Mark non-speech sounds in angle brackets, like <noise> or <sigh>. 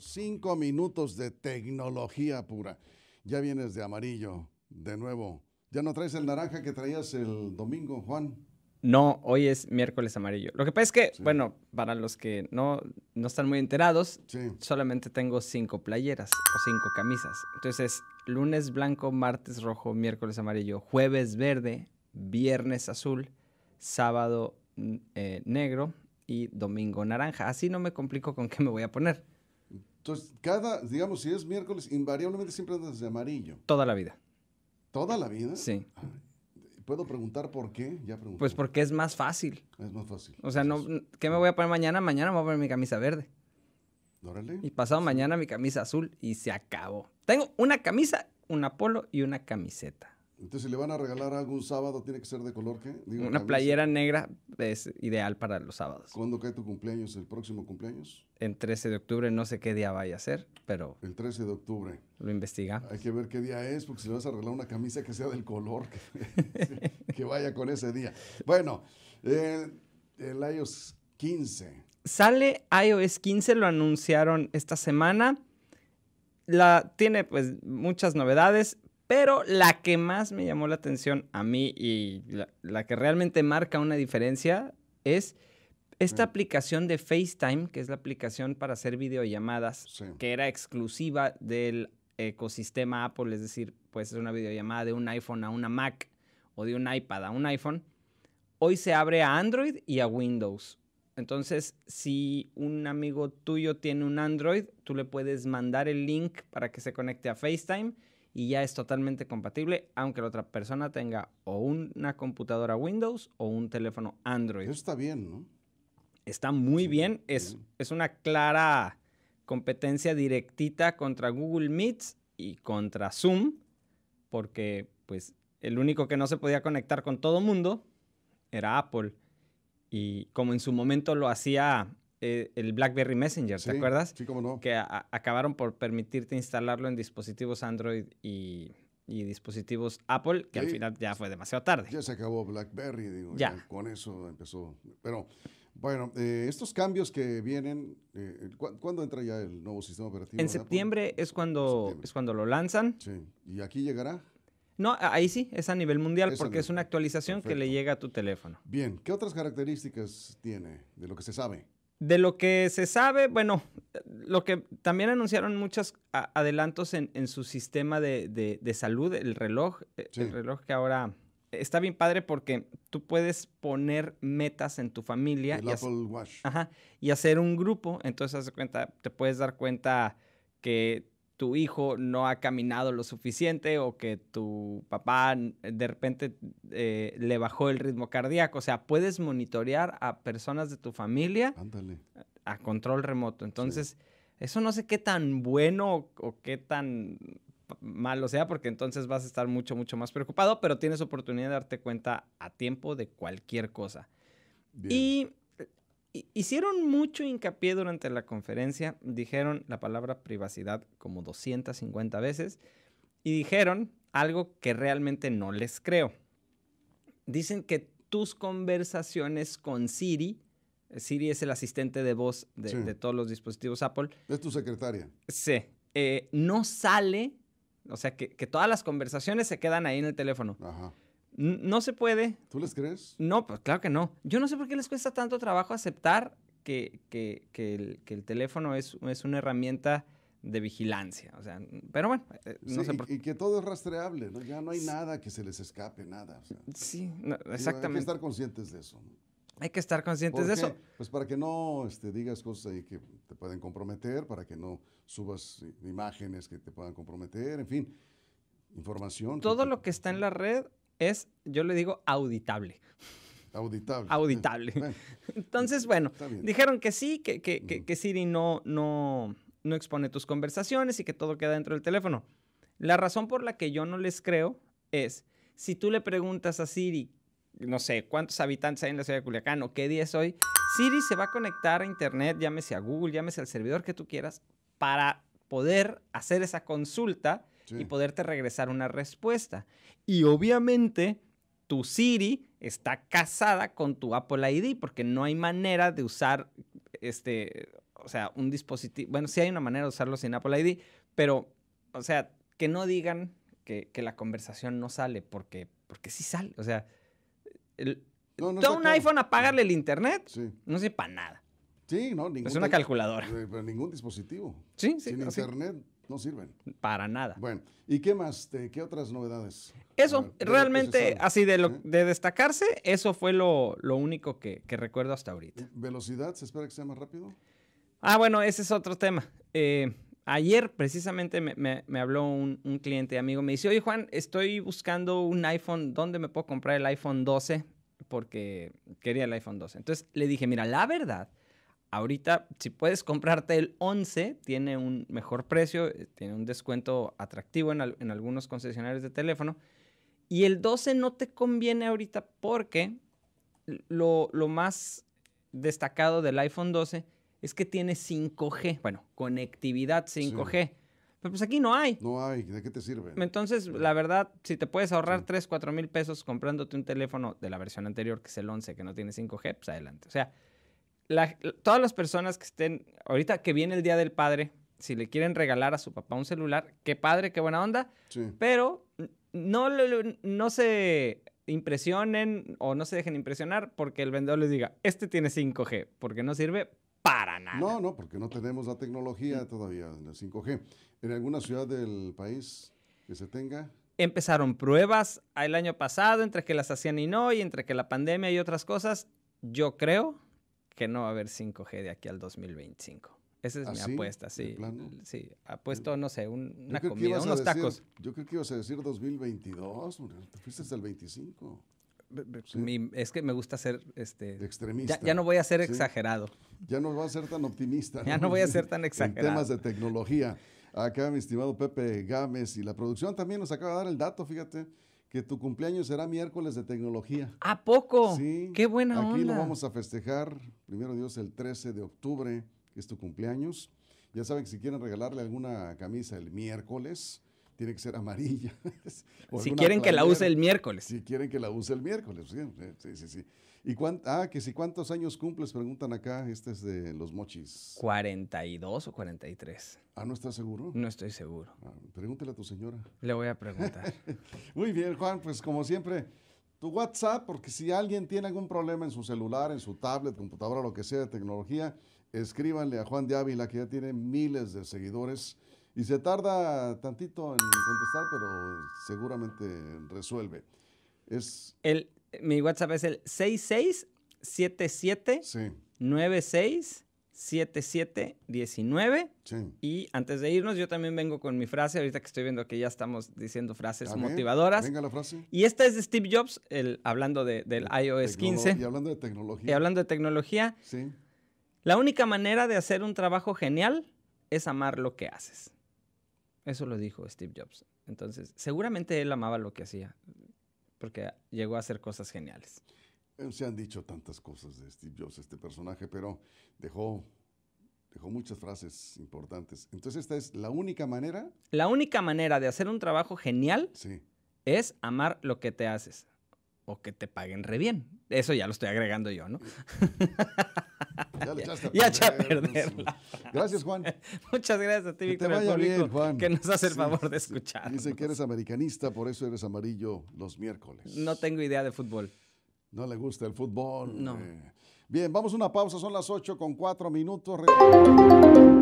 Cinco minutos de tecnología pura. Ya vienes de amarillo, de nuevo. ¿Ya no traes el naranja que traías el domingo, Juan? No, hoy es miércoles amarillo. Lo que pasa es que, bueno, para los que no, no están muy enterados, solamente tengo cinco playeras o cinco camisas. Entonces, lunes blanco, martes rojo, miércoles amarillo, jueves verde, viernes azul, sábado mm, eh, negro y domingo naranja. Así no me complico con qué me voy a poner. Entonces, cada, digamos, si es miércoles, invariablemente siempre andas de amarillo. Toda la vida. ¿Toda la vida? Sí. ¿Puedo preguntar por qué? Pues porque es más fácil. Es más fácil. O sea, no, ¿qué me voy a poner mañana? Mañana me voy a poner mi camisa verde. Órale. Y pasado mañana mi camisa azul y se acabó. Tengo una camisa, un Apolo y una camiseta. Entonces, si le van a regalar algún sábado, ¿tiene que ser de color qué? Digo, Una playera negra es ideal para los sábados. ¿Cuándo cae tu cumpleaños? ¿El próximo cumpleaños? En 13 de octubre, no sé qué día vaya a ser, pero... El 13 de octubre. Lo investiga. Hay que ver qué día es, porque si le vas a regalar una camisa que sea del color, que, <laughs> vaya con ese día. Bueno, eh, el iOS 15. Sale iOS 15, lo anunciaron esta semana. La, tiene pues muchas novedades, pero la que más me llamó la atención a mí y la, que realmente marca una diferencia es esta mm. aplicación de FaceTime, que es la aplicación para hacer videollamadas, que era exclusiva del ecosistema Apple, es decir, puede ser una videollamada de un iPhone a una Mac o de un iPad a un iPhone, hoy se abre a Android y a Windows. Entonces, si un amigo tuyo tiene un Android, tú le puedes mandar el link para que se conecte a FaceTime y ya es totalmente compatible, aunque la otra persona tenga o una computadora Windows o un teléfono Android. Eso está bien, ¿no? Está muy bien. Es, es una clara competencia directita contra Google Meets y contra Zoom, porque pues el único que no se podía conectar con todo mundo era Apple. Y como en su momento lo hacía eh, el BlackBerry Messenger, ¿te acuerdas? Sí, cómo no. Que acabaron por permitirte instalarlo en dispositivos Android y, dispositivos Apple, que al final ya fue demasiado tarde. Ya se acabó BlackBerry, digo. Ya. con eso empezó. Pero bueno, eh, estos cambios que vienen, eh, ¿cuándo entra ya el nuevo sistema operativo? En septiembre es cuando es cuando lo lanzan. Sí. ¿Y aquí llegará? No, ahí sí, es a nivel mundial porque es una actualización que le llega a tu teléfono. Bien, ¿qué otras características tiene de lo que se sabe? De lo que se sabe, bueno, lo que también anunciaron muchos adelantos en, su sistema de, salud, el reloj, eh, el reloj que ahora está bien padre porque tú puedes poner metas en tu familia. y Ajá, y hacer un grupo, entonces cuenta, te puedes dar cuenta que tu hijo no ha caminado lo suficiente o que tu papá de repente eh, le bajó el ritmo cardíaco. O sea, puedes monitorear a personas de tu familia A, control remoto. Entonces, eso no sé qué tan bueno o, qué tan malo sea, porque entonces vas a estar mucho, mucho más preocupado, pero tienes oportunidad de darte cuenta a tiempo de cualquier cosa. Y Hicieron mucho hincapié durante la conferencia, dijeron la palabra privacidad como 250 veces y dijeron algo que realmente no les creo. Dicen que tus conversaciones con Siri, Siri es el asistente de voz de, todos los dispositivos Apple. Es tu secretaria. Sí, eh, no sale, o sea que, que, todas las conversaciones se quedan ahí en el teléfono. Ajá. No se puede. ¿Tú les crees? No, pues claro que no. Yo no sé por qué les cuesta tanto trabajo aceptar que, el, teléfono es, es una herramienta de vigilancia. O sea, pero bueno, eh, y, que todo es rastreable, Ya no hay nada que se les escape, nada. sí, exactamente. Hay que estar conscientes de eso. Hay que estar conscientes de eso. Pues para que no este, digas cosas ahí que te pueden comprometer, para que no subas imágenes que te puedan comprometer, en fin, información. Todo lo que está en la red es, yo le digo, auditable. Auditable. Auditable. <laughs> Entonces, bueno, dijeron que sí, que, que, Siri no, no, no expone tus conversaciones y que todo queda dentro del teléfono. La razón por la que yo no les creo es, si tú le preguntas a Siri, no sé, cuántos habitantes hay en la ciudad de Culiacán o qué día es hoy, Siri se va a conectar a Internet, llámese a Google, llámese al servidor que tú quieras, para poder hacer esa consulta y poderte regresar una respuesta. Y obviamente tu Siri está casada con tu Apple ID porque no hay manera de usar este, o sea, un dispositivo, bueno, sí hay una manera de usarlo sin Apple ID, pero, o sea, que no digan que, la conversación no sale porque, porque sí sale, o sea, el, un iPhone apagarle el internet sí. no sirve para nada. Sí, no, ningún. Es una calculadora. Pero ningún dispositivo. Sí, sí. Sin internet no sirven. Para nada. Bueno, ¿y qué más? Este, ¿Qué otras novedades? Eso, realmente, así de, lo, de destacarse, eso fue lo, único que, recuerdo hasta ahorita. ¿Velocidad? ¿Se espera que sea más rápido? Ah, bueno, ese es otro tema. Eh, ayer precisamente me, habló un, un, cliente amigo, me dice, oye Juan, estoy buscando un iPhone, ¿dónde me puedo comprar el iPhone 12? Porque quería el iPhone 12. Entonces le dije, mira, la verdad ahorita, si puedes comprarte el 11, tiene un mejor precio, eh, tiene un descuento atractivo en, algunos concesionarios de teléfono. Y el 12 no te conviene ahorita porque lo, más destacado del iPhone 12 es que tiene 5G, bueno, conectividad 5G. Pero pues aquí no hay. No hay, ¿de qué te sirve? Entonces, la verdad, si te puedes ahorrar 3, 4 mil pesos comprándote un teléfono de la versión anterior, que es el 11, que no tiene 5G, pues adelante. O sea, todas las personas que estén, ahorita que viene el Día del Padre, si le quieren regalar a su papá un celular, qué padre, qué buena onda, pero no, no se impresionen o no se dejen impresionar porque el vendedor les diga, este tiene 5G, porque no sirve para nada. No, no, porque no tenemos la tecnología mm. todavía de 5G. ¿En alguna ciudad del país que se tenga? Empezaron pruebas el año pasado, entre que las hacían y no, y entre que la pandemia y otras cosas, yo creo que no va a haber 5G de aquí al 2025. Esa es ¿Ah, mi apuesta, sí. Sí, apuesto, no sé, una comida, unos tacos. Yo creo que ibas a decir 2022, te fuiste hasta el 25. es que me gusta ser este extremista. Ya, no voy a ser exagerado. <laughs> Ya no voy a ser tan optimista. Ya no voy a ser tan exagerado. en temas de tecnología. Acá mi estimado Pepe Gámez y la producción también nos acaba de dar el dato, fíjate que tu cumpleaños será miércoles de tecnología. ¿A poco? Sí. Qué buena aquí Aquí lo vamos a festejar, primero Dios, el 13 de octubre, que es tu cumpleaños. Ya saben que si quieren regalarle alguna camisa el miércoles, tiene que ser amarilla. <laughs> si quieren que la use el miércoles. Si quieren que la use el miércoles, sí, sí, sí. ¿Y cuán, ah, que si cuántos años cumples, preguntan acá, este es de los mochis. 42 o 43. Ah, ¿no estás seguro? No estoy seguro. Ah, pregúntele a tu señora. Le voy a preguntar. <laughs> Muy bien, Juan, pues como siempre, tu WhatsApp, porque si alguien tiene algún problema en su celular, en su tablet, computadora, lo que sea de tecnología, escríbanle a Juan de Ávila, que ya tiene miles de seguidores y se tarda tantito en contestar, pero seguramente resuelve. Es... El, mi WhatsApp es el 6677 sí. Y antes de irnos, yo también vengo con mi frase. Ahorita que estoy viendo que ya estamos diciendo frases motivadoras. Venga la frase. Y esta es de Steve Jobs, el, hablando del iOS 15. Y hablando de tecnología. Y hablando de tecnología. Sí. La única manera de hacer un trabajo genial es amar lo que haces. Eso lo dijo Steve Jobs. Entonces, seguramente él amaba lo que hacía, porque llegó a hacer cosas geniales. Eh, se han dicho tantas cosas de Steve Jobs, este personaje, pero dejó, dejó muchas frases importantes. Entonces, esta es la única manera. La única manera de hacer un trabajo genial es amar lo que te haces o que te paguen re bien. Eso ya lo estoy agregando yo, ¿no? Eh, ya le a perder. Gracias, Juan. <laughs> Muchas gracias a ti, Víctor. Que te vaya bien, Juan. Que nos hace el favor de escuchar. Dice que eres americanista, por eso eres amarillo los miércoles. No tengo idea de fútbol. No le gusta el fútbol. No. Eh. Bien, vamos a una pausa. Son las 8 con 4 minutos. <laughs>